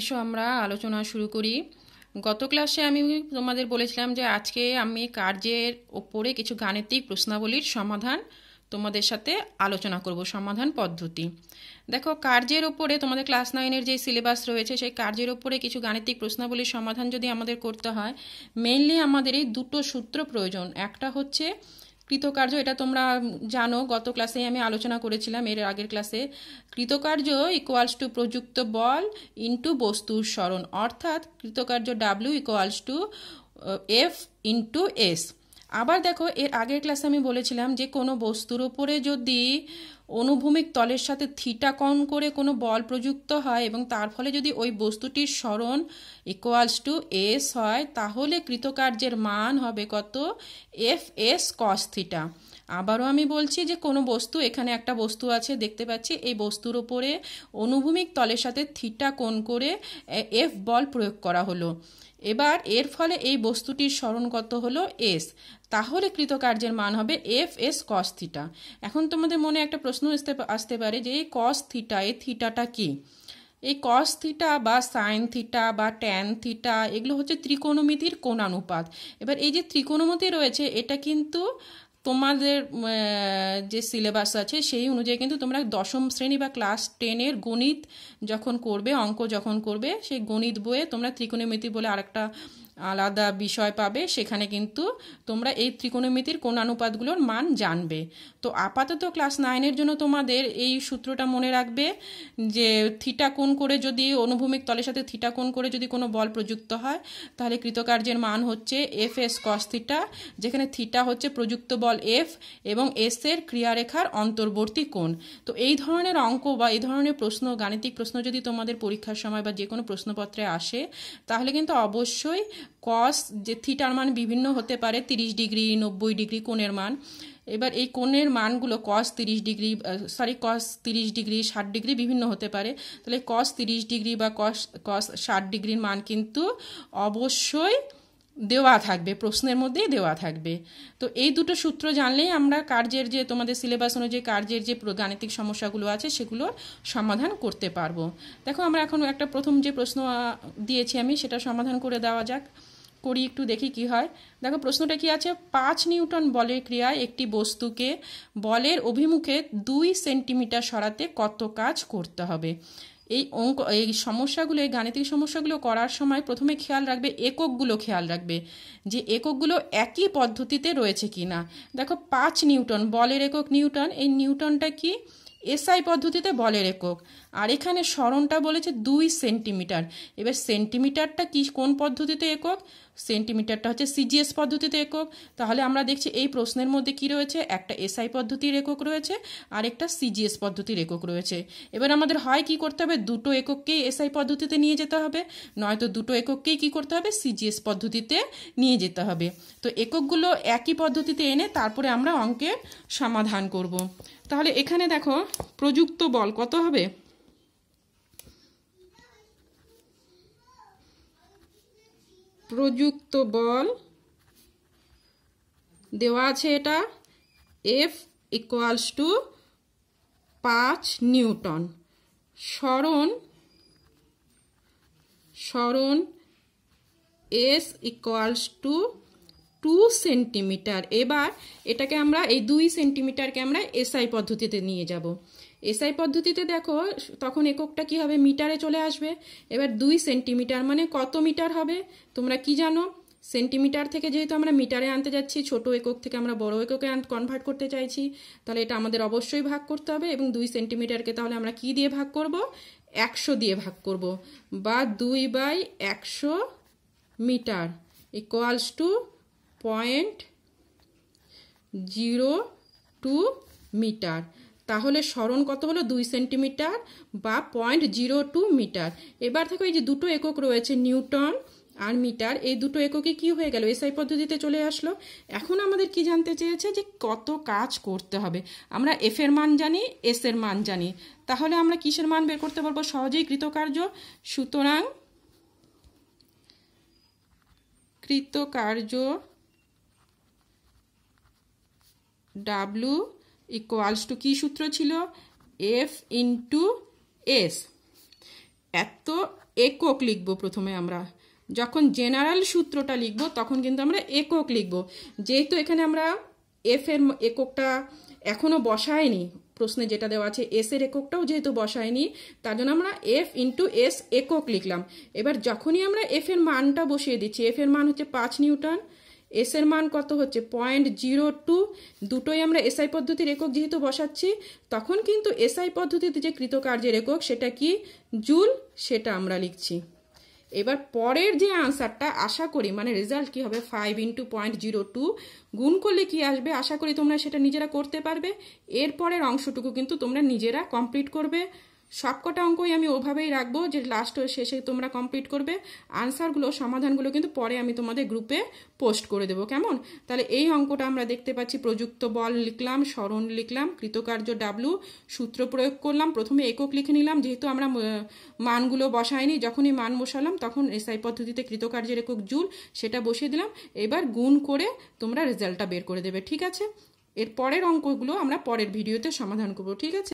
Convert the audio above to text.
এসো আমরা আলোচনা শুরু করি গত ক্লাসে আমি তোমাদের বলেছিলাম যে আজকে আমি কার্যের ওপরে কিছু গাণিতিক প্রশ্নাবলীর সমাধান তোমাদের সাথে আলোচনা করব সমাধান পদ্ধতি দেখো কার্যের ওপরে তোমাদের ক্লাস নাইনের যে সিলেবাস রয়েছে সেই কার্যের ওপরে কিছু গাণিতিক প্রশ্নাবলীর সমাধান যদি আমাদের করতে হয় মেইনলি আমাদের এই দুটো সূত্র প্রয়োজন একটা হচ্ছে কৃতকার্য এটা তোমরা জানো গত ক্লাসে আমি আলোচনা করেছিলাম এর আগের ক্লাসে কৃতকার্য ইকুয়ালস টু প্রযুক্ত বল ইন্টু বস্তুর স্মরণ অর্থাৎ কৃতকার্য W equals to F into S আবার দেখো এর আগের ক্লাসে আমি বলেছিলাম যে কোনো বস্তুর ওপরে যদি অনুভূমিক তলের সাথে থিটা কম করে কোনো বল প্রযুক্ত হয় এবং তার ফলে যদি ওই বস্তুটির স্মরণ ইকুয়ালস টু এস হয় তাহলে কৃতকার্যের মান হবে কত এফ এস কস থিটা আবারও আমি বলছি যে কোনো বস্তু এখানে একটা বস্তু আছে দেখতে পাচ্ছি এই বস্তুর ওপরে অনুভূমিক তলের সাথে থিটা কোণ করে এফ বল প্রয়োগ করা হলো এবার এর ফলে এই বস্তুটির স্মরণ কত হলো এস তাহলে কৃতকার্যের মান হবে এফ এস কস থিটা এখন তোমাদের মনে একটা প্রশ্ন আসতে আসতে পারে যে এই কস থিটা এই থিটাটা কি এই কস থিটা বা সাইন থিটা বা ট্যান থিটা এগুলো হচ্ছে ত্রিকোণমিতির কোণানুপাত এবার এই যে ত্রিকোণমিতি রয়েছে এটা কিন্তু তোমাদের যে সিলেবাস আছে সেই অনুযায়ী কিন্তু তোমরা দশম শ্রেণী বা ক্লাস টেনের গণিত যখন করবে অঙ্ক যখন করবে সেই গণিত বইয়ে তোমরা ত্রিকোণমিতি বলে আরেকটা আলাদা বিষয় পাবে সেখানে কিন্তু তোমরা এই ত্রিকোণমিতির অনুপাতগুলোর মান জানবে তো আপাতত ক্লাস নাইনের জন্য তোমাদের এই সূত্রটা মনে রাখবে যে থিটা কোণ করে যদি অনুভূমিক তলের সাথে থিটা কোণ করে যদি কোনো বল প্রযুক্ত হয় তাহলে কৃতকার্যের মান হচ্ছে এফ এস কস থিটা যেখানে থিটা হচ্ছে প্রযুক্ত বল এফ এবং এস এর ক্রিয়ারেখার অন্তর্বর্তী কোণ তো এই ধরনের অঙ্ক বা এই ধরনের প্রশ্ন গাণিতিক প্রশ্ন যদি তোমাদের পরীক্ষার সময় বা যে কোনো প্রশ্নপত্রে আসে তাহলে কিন্তু অবশ্যই কস যে থিটার মান বিভিন্ন হতে পারে তিরিশ ডিগ্রি নব্বই ডিগ্রি কোণের মান এবার এই কোণের মানগুলো কস তিরিশ ডিগ্রি সরি কস তিরিশ ডিগ্রি ষাট ডিগ্রি বিভিন্ন হতে পারে তাহলে কস তিরিশ ডিগ্রি বা কস কস ষাট ডিগ্রির মান কিন্তু অবশ্যই দেওয়া থাকবে প্রশ্নের মধ্যেই দেওয়া থাকবে তো এই দুটো সূত্র জানলেই আমরা কার্যের যে তোমাদের সিলেবাস অনুযায়ী কার্যের যে গাণিতিক সমস্যাগুলো আছে সেগুলোর সমাধান করতে পারবো দেখো আমরা এখন একটা প্রথম যে প্রশ্ন দিয়েছি আমি সেটা সমাধান করে দেওয়া যাক করি একটু দেখি কি হয় দেখো প্রশ্নটা কি আছে পাঁচ নিউটন বলের ক্রিয়ায় একটি বস্তুকে বলের অভিমুখে দুই সেন্টিমিটার সরাতে কত কাজ করতে হবে এই অঙ্ক এই সমস্যাগুলো এই গাণিতিক সমস্যাগুলো করার সময় প্রথমে খেয়াল রাখবে এককগুলো খেয়াল রাখবে যে এককগুলো একই পদ্ধতিতে রয়েছে কি না দেখো পাঁচ নিউটন বলের একক নিউটন এই নিউটনটা কি এসআই পদ্ধতিতে বলের একক আর এখানে সরণটা বলেছে দুই সেন্টিমিটার এবার সেন্টিমিটারটা কি কোন পদ্ধতিতে একক সেন্টিমিটারটা হচ্ছে সিজিএস পদ্ধতিতে একক তাহলে আমরা দেখছি এই প্রশ্নের মধ্যে কি রয়েছে একটা এসআই পদ্ধতির একক রয়েছে আর একটা সিজিএস পদ্ধতির একক রয়েছে এবার আমাদের হয় কি করতে হবে দুটো একককেই এসআই পদ্ধতিতে নিয়ে যেতে হবে নয়তো দুটো একককেই কি করতে হবে সিজিএস পদ্ধতিতে নিয়ে যেতে হবে তো এককগুলো একই পদ্ধতিতে এনে তারপরে আমরা অঙ্কের সমাধান করব তাহলে এখানে দেখো প্রযুক্ত বল কত হবে প্রযুক্ত বল দেওয়া আছে এটা এফ ইকুয়ালস টু পাঁচ নিউটন সরণ সরণ S equals to two centimetre এবার এটাকে আমরা এই দুই সেন্টিমিটারকে আমরা এসআই পদ্ধতিতে নিয়ে যাব এসআই পদ্ধতিতে দেখো তখন এককটা কি হবে মিটারে চলে আসবে এবার দুই সেন্টিমিটার মানে কত মিটার হবে তোমরা কি জানো সেন্টিমিটার থেকে যেহেতু আমরা মিটারে আনতে যাচ্ছি ছোট একক থেকে আমরা বড় এককে কনভার্ট করতে চাইছি তাহলে এটা আমাদের অবশ্যই ভাগ করতে হবে এবং দুই সেন্টিমিটারকে তাহলে আমরা কি দিয়ে ভাগ করব একশো দিয়ে ভাগ করব বা দুই বাই একশো metre equals to point zero two metre তাহলে সরণ কত হলো দুই সেন্টিমিটার বা পয়েন্ট জিরো টু মিটার এবার থেকে এই যে দুটো একক রয়েছে নিউটন আর মিটার এই দুটো এককে কি হয়ে গেল এসআই পদ্ধতিতে চলে আসলো এখন আমাদের কি জানতে চেয়েছে যে কত কাজ করতে হবে আমরা এফ এর মান জানি এস এর মান জানি তাহলে আমরা কিসের মান বের করতে পারবো সহজেই কৃতকার্য সুতরাং কৃতকার্য ডাব্লু ইকোয়ালস টু কী সূত্র ছিল এফ ইন্টু এস এত একক লিখব প্রথমে আমরা যখন জেনারেল সূত্রটা লিখব তখন কিন্তু আমরা একক লিখব যেহেতু এখানে আমরা এফ এর এককটা এখনও বসায়নি প্রশ্নে যেটা দেওয়া আছে এস এর এককটাও যেহেতু বসায়নি তার জন্য আমরা এফ ইন্টু এস একক লিখলাম এবার যখনই আমরা এফ এর মানটা বসিয়ে দিচ্ছি এফ এর মান হচ্ছে পাঁচ নিউটন এস এর মান কত হচ্ছে পয়েন্ট জিরো টু দুটোই আমরা এসআই পদ্ধতির একক যেহেতু বসাচ্ছি তখন কিন্তু এসআই পদ্ধতিতে যে কৃতকার্যের একক সেটা কি জুল সেটা আমরা লিখছি এবার পরের যে আনসারটা আশা করি মানে রেজাল্ট কি হবে five into point zero two গুণ করলে কি আসবে আশা করি তোমরা সেটা নিজেরা করতে পারবে এরপরের অংশটুকু কিন্তু তোমরা নিজেরা কমপ্লিট করবে সবকটা অঙ্কই আমি ওভাবেই রাখবো যে লাস্ট শেষে তোমরা কমপ্লিট করবে আনসারগুলো সমাধানগুলো কিন্তু পরে আমি তোমাদের গ্রুপে পোস্ট করে দেবো কেমন তাহলে এই অঙ্কটা আমরা দেখতে পাচ্ছি প্রযুক্ত বল লিখলাম স্মরণ লিখলাম কৃতকার্য ডাব্লু সূত্র প্রয়োগ করলাম প্রথমে একক লিখে নিলাম যেহেতু আমরা মানগুলো বসাইনি যখনই মান বসালাম তখন এসআই পদ্ধতিতে কৃতকার্যের একক জুল সেটা বসিয়ে দিলাম এবার গুণ করে তোমরা রেজাল্টটা বের করে দেবে ঠিক আছে এর পরের অঙ্কগুলো আমরা পরের ভিডিওতে সমাধান করবো ঠিক আছে